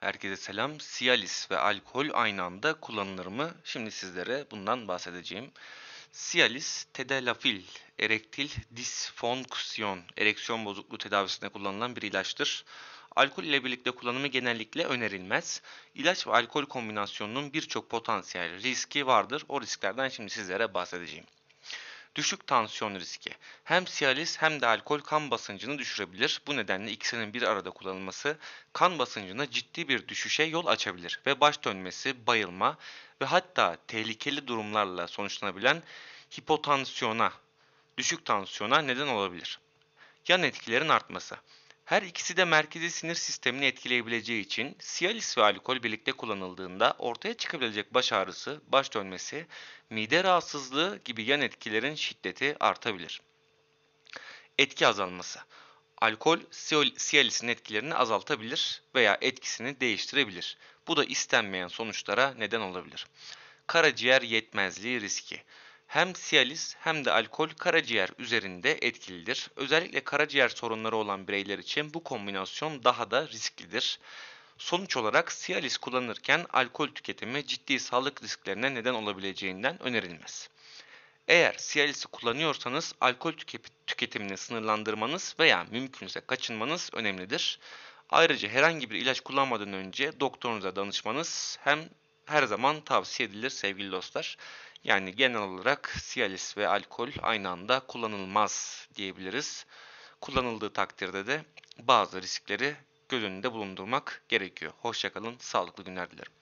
Herkese selam. Sialis ve alkol aynı anda kullanılır mı? Şimdi sizlere bundan bahsedeceğim. Sialis, tedalafil, erektil disfonksiyon, ereksiyon bozukluğu tedavisinde kullanılan bir ilaçtır. Alkol ile birlikte kullanımı genellikle önerilmez. İlaç ve alkol kombinasyonunun birçok potansiyel riski vardır. O risklerden şimdi sizlere bahsedeceğim. Düşük tansiyon riski. Hem Cialis hem de alkol kan basıncını düşürebilir. Bu nedenle ikisinin bir arada kullanılması kan basıncına ciddi bir düşüşe yol açabilir ve baş dönmesi, bayılma ve hatta tehlikeli durumlarla sonuçlanabilen hipotansiyona, düşük tansiyona neden olabilir. Yan etkilerin artması. Her ikisi de merkezi sinir sistemini etkileyebileceği için Cialis ve alkol birlikte kullanıldığında ortaya çıkabilecek baş ağrısı, baş dönmesi, mide rahatsızlığı gibi yan etkilerin şiddeti artabilir. Etki azalması Alkol Cialis'in etkilerini azaltabilir veya etkisini değiştirebilir. Bu da istenmeyen sonuçlara neden olabilir. Karaciğer yetmezliği riski hem Cialis hem de alkol karaciğer üzerinde etkilidir. Özellikle karaciğer sorunları olan bireyler için bu kombinasyon daha da risklidir. Sonuç olarak Cialis kullanırken alkol tüketimi ciddi sağlık risklerine neden olabileceğinden önerilmez. Eğer Cialis'i kullanıyorsanız alkol tüketimini sınırlandırmanız veya mümkünse kaçınmanız önemlidir. Ayrıca herhangi bir ilaç kullanmadan önce doktorunuza danışmanız hem her zaman tavsiye edilir sevgili dostlar. Yani genel olarak siyalis ve alkol aynı anda kullanılmaz diyebiliriz. Kullanıldığı takdirde de bazı riskleri göz önünde bulundurmak gerekiyor. Hoşçakalın, sağlıklı günler dilerim.